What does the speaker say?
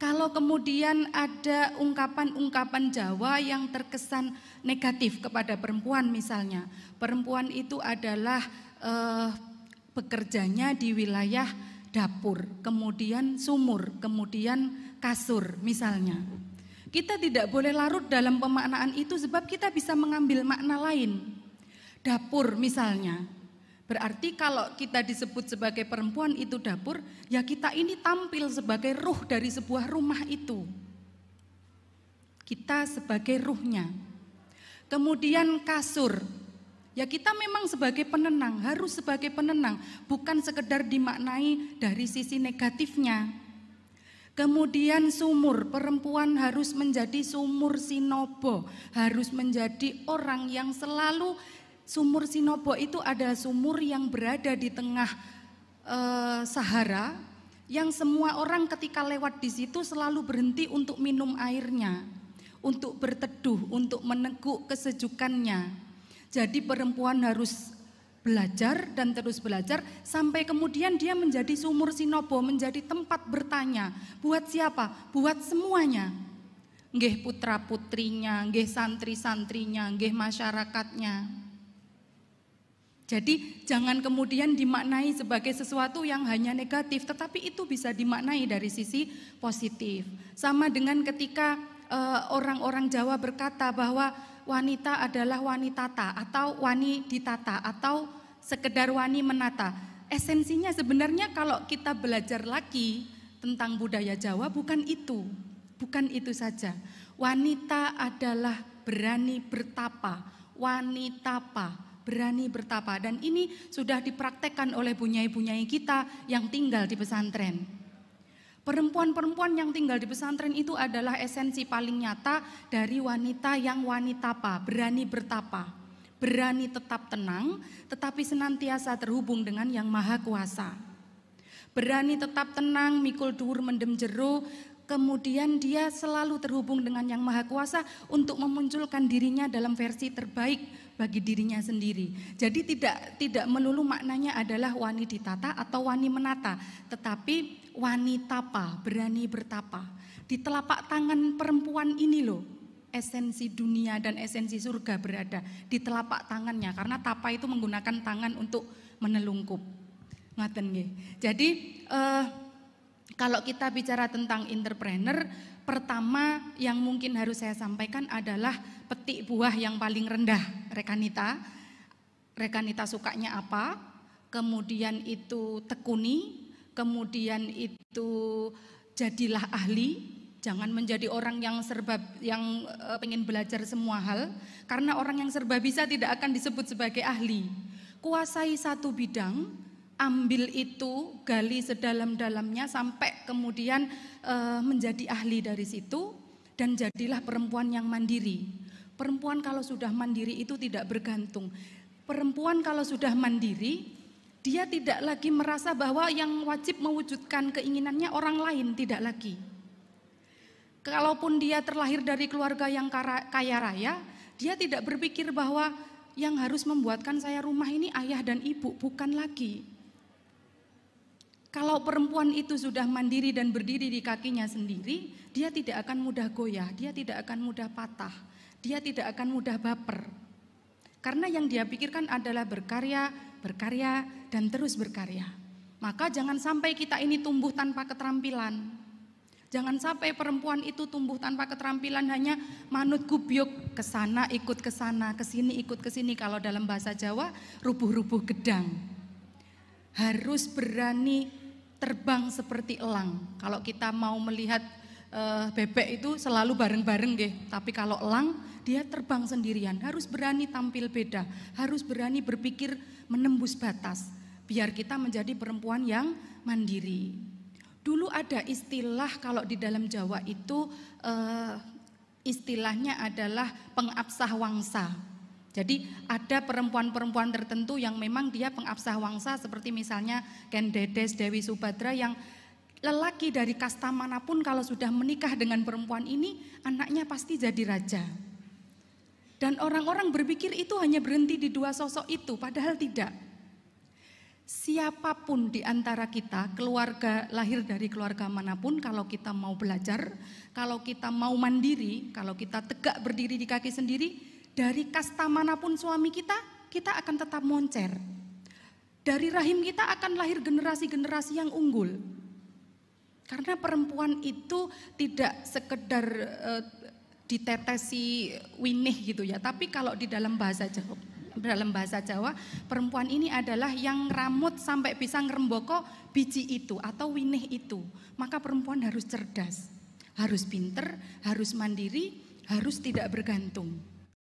Kalau kemudian ada ungkapan-ungkapan Jawa yang terkesan negatif kepada perempuan misalnya, perempuan itu adalah eh, bekerjanya di wilayah dapur, kemudian sumur, kemudian kasur misalnya. Kita tidak boleh larut dalam pemaknaan itu sebab kita bisa mengambil makna lain. Dapur misalnya, Berarti kalau kita disebut sebagai perempuan itu dapur, ya kita ini tampil sebagai ruh dari sebuah rumah itu. Kita sebagai ruhnya. Kemudian kasur. Ya kita memang sebagai penenang, harus sebagai penenang, bukan sekedar dimaknai dari sisi negatifnya. Kemudian sumur, perempuan harus menjadi sumur sinobo, harus menjadi orang yang selalu sumur Sinobo itu adalah sumur yang berada di tengah e, Sahara yang semua orang ketika lewat di situ selalu berhenti untuk minum airnya, untuk berteduh, untuk meneguk kesejukannya. Jadi perempuan harus belajar dan terus belajar sampai kemudian dia menjadi sumur Sinobo, menjadi tempat bertanya. Buat siapa? Buat semuanya. Nggih putra-putrinya, nggih santri-santrinya, nggih masyarakatnya. Jadi jangan kemudian dimaknai sebagai sesuatu yang hanya negatif, tetapi itu bisa dimaknai dari sisi positif. Sama dengan ketika eh, orang-orang e, Jawa berkata bahwa wanita adalah wanita ta atau wani ditata atau sekedar wani menata. Esensinya sebenarnya kalau kita belajar lagi tentang budaya Jawa bukan itu, bukan itu saja. Wanita adalah berani bertapa, wanitapa berani bertapa dan ini sudah dipraktekkan oleh bunyai-bunyai kita yang tinggal di pesantren. Perempuan-perempuan yang tinggal di pesantren itu adalah esensi paling nyata dari wanita yang wanita apa berani bertapa, berani tetap tenang tetapi senantiasa terhubung dengan yang maha kuasa. Berani tetap tenang, mikul duhur mendem jeru, kemudian dia selalu terhubung dengan Yang Maha Kuasa untuk memunculkan dirinya dalam versi terbaik bagi dirinya sendiri. Jadi tidak tidak melulu maknanya adalah wani ditata atau wani menata, tetapi wani tapa, berani bertapa. Di telapak tangan perempuan ini loh, esensi dunia dan esensi surga berada di telapak tangannya karena tapa itu menggunakan tangan untuk menelungkup. Ngaten nggih. Jadi eh, kalau kita bicara tentang entrepreneur, pertama yang mungkin harus saya sampaikan adalah petik buah yang paling rendah Rekanita. Rekanita sukanya apa? Kemudian itu tekuni, kemudian itu jadilah ahli, jangan menjadi orang yang serba yang eh, pengen belajar semua hal karena orang yang serba bisa tidak akan disebut sebagai ahli. Kuasai satu bidang, ambil itu, gali sedalam-dalamnya sampai kemudian e, menjadi ahli dari situ dan jadilah perempuan yang mandiri. Perempuan kalau sudah mandiri itu tidak bergantung. Perempuan kalau sudah mandiri, dia tidak lagi merasa bahwa yang wajib mewujudkan keinginannya orang lain, tidak lagi. Kalaupun dia terlahir dari keluarga yang kaya raya, dia tidak berpikir bahwa yang harus membuatkan saya rumah ini ayah dan ibu, bukan lagi. Kalau perempuan itu sudah mandiri dan berdiri di kakinya sendiri, dia tidak akan mudah goyah, dia tidak akan mudah patah dia tidak akan mudah baper. Karena yang dia pikirkan adalah berkarya, berkarya, dan terus berkarya. Maka jangan sampai kita ini tumbuh tanpa keterampilan. Jangan sampai perempuan itu tumbuh tanpa keterampilan hanya manut gubyuk ke sana ikut ke sana, ke sini ikut ke sini kalau dalam bahasa Jawa rubuh-rubuh gedang. Harus berani terbang seperti elang. Kalau kita mau melihat uh, bebek itu selalu bareng-bareng deh. Tapi kalau elang dia terbang sendirian. Harus berani tampil beda, harus berani berpikir menembus batas. Biar kita menjadi perempuan yang mandiri. Dulu ada istilah kalau di dalam Jawa itu uh, istilahnya adalah pengabsah wangsa. Jadi ada perempuan-perempuan tertentu yang memang dia pengabsah wangsa seperti misalnya Ken Dedes, Dewi Subadra yang lelaki dari kasta manapun kalau sudah menikah dengan perempuan ini, anaknya pasti jadi raja. Dan orang-orang berpikir itu hanya berhenti di dua sosok itu, padahal tidak. Siapapun di antara kita, keluarga lahir dari keluarga manapun, kalau kita mau belajar, kalau kita mau mandiri, kalau kita tegak berdiri di kaki sendiri, dari kasta manapun suami kita, kita akan tetap moncer. Dari rahim kita akan lahir generasi-generasi yang unggul karena perempuan itu tidak sekedar e, ditetesi winih gitu ya, tapi kalau di dalam bahasa Jawa dalam bahasa Jawa perempuan ini adalah yang ramut sampai bisa ngeremboko biji itu atau winih itu. Maka perempuan harus cerdas, harus pinter, harus mandiri, harus tidak bergantung.